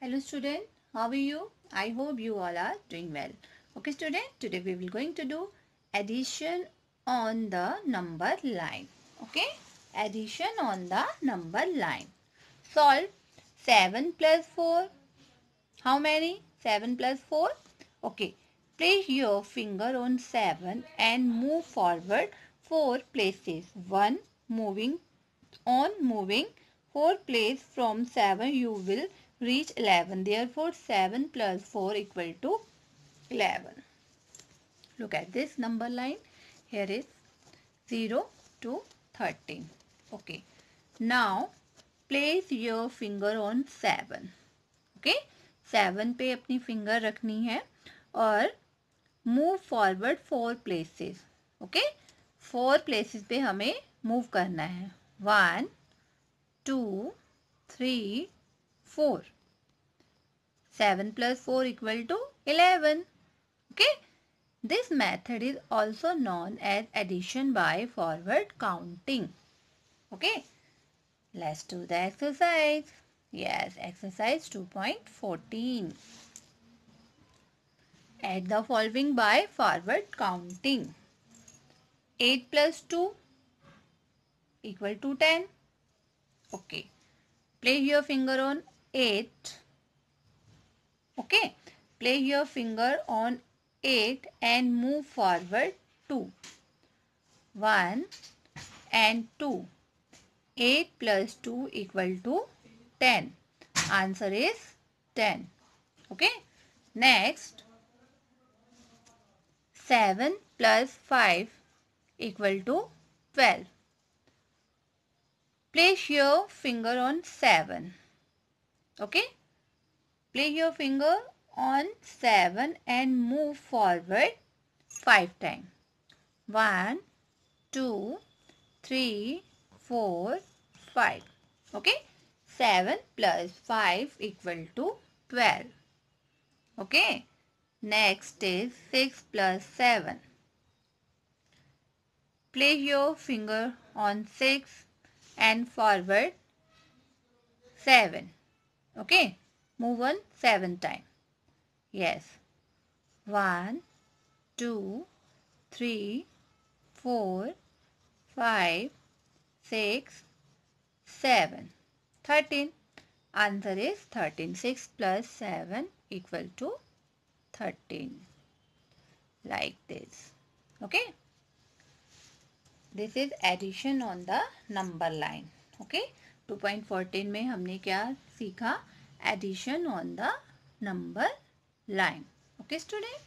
hello student how are you i hope you all are doing well okay student today we will going to do addition on the number line okay addition on the number line solve 7 plus 4 how many 7 plus 4 okay place your finger on 7 and move forward 4 places 1 moving on moving 4 place from 7 you will reach 11. Therefore, 7 plus 4 equal to 11. Look at this number line. Here is 0 to 13. Okay. Now, place your finger on 7. Okay. 7 पे अपनी finger रखनी है और move forward 4 places. Okay. 4 places पे हमें move करना है. 1, 2, 3, 4. 7 plus 4 equal to 11. Okay. This method is also known as addition by forward counting. Okay. Let's do the exercise. Yes, exercise 2.14. Add the following by forward counting. 8 plus 2 equal to 10. Okay. Place your finger on 8 okay place your finger on 8 and move forward 2 1 and 2 8 plus 2 equal to 10 answer is 10 okay next 7 plus 5 equal to 12 place your finger on 7 okay place your finger on 7 and move forward 5 times 1 2 3 4 5 okay 7 plus 5 equal to 12 okay next is 6 plus 7 place your finger on 6 and forward 7 Okay. Move on seven time. Yes. One, two, three, four, five, six, seven. Thirteen. Answer is 13. 6 plus 7 equal to 13. Like this. Okay. This is addition on the number line. Okay. Two point 2.14 में हमने क्या सीखा addition on the number line okay student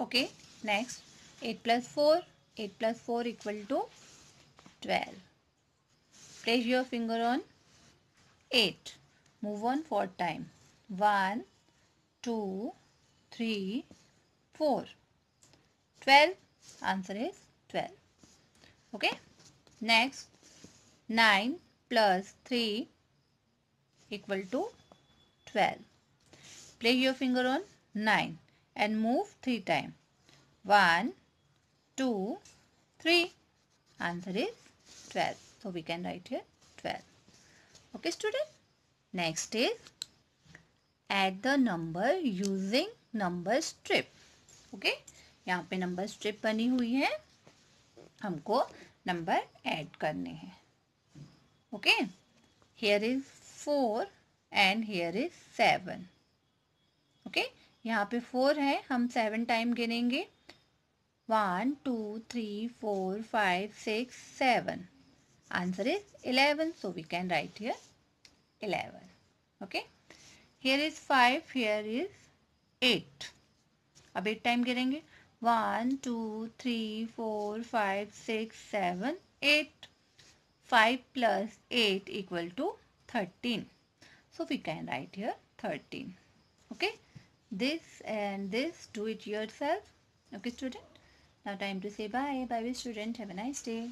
okay next eight plus four eight plus four equal to twelve place your finger on eight move on four time one two three four twelve answer is twelve okay next nine plus three equal to twelve play your finger on nine and move three time one two three answer is twelve so we can write here twelve okay student next is eight the number using number strip okay यहाँ पे number strip बनी हुई है हमको number add करने हैं okay here is 4 and here is 7 okay यहाँ पे 4 है हम 7 टाइम गिनेंगे 1 2 3 4 5 6 7 answer is 11 so we can write here 11 okay here is 5 here is 8 ab 8 time गिनेंगे 1 2 3 4 5 6 7 8 5 plus 8 equal to 13. So we can write here 13. Okay. This and this do it yourself. Okay student. Now time to say bye. Bye bye student. Have a nice day.